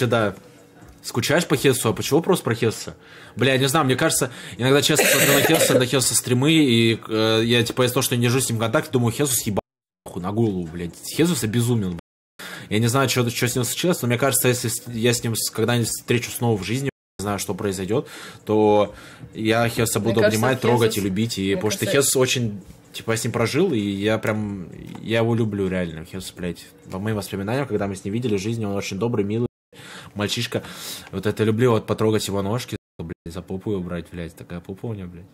если да, скучаешь по Хесу, а почему просто про Хеса? Бля, не знаю, мне кажется, иногда честно смотрю на Хеса, на Хеса стримы, и э, я типа из-за того, что не держу с ним контакт, думаю, Хесус съебал на голову, блядь. Хесус обезумен, блядь. Я не знаю, что, что с ним случилось, но мне кажется, если я с ним когда-нибудь встречу снова в жизни, не знаю, что произойдет, то я Хеса буду мне обнимать, кажется, трогать Хесус... и любить. И, мне потому кажется, что Хес очень типа я с ним прожил, и я прям, я его люблю реально, Хесус, блядь. По моим воспоминаниям, когда мы с ним видели жизнь, он очень добрый, милый мальчишка. Вот это люблю, вот потрогать его ножки, блядь, за попу его брать, блядь, такая попа у него, блядь.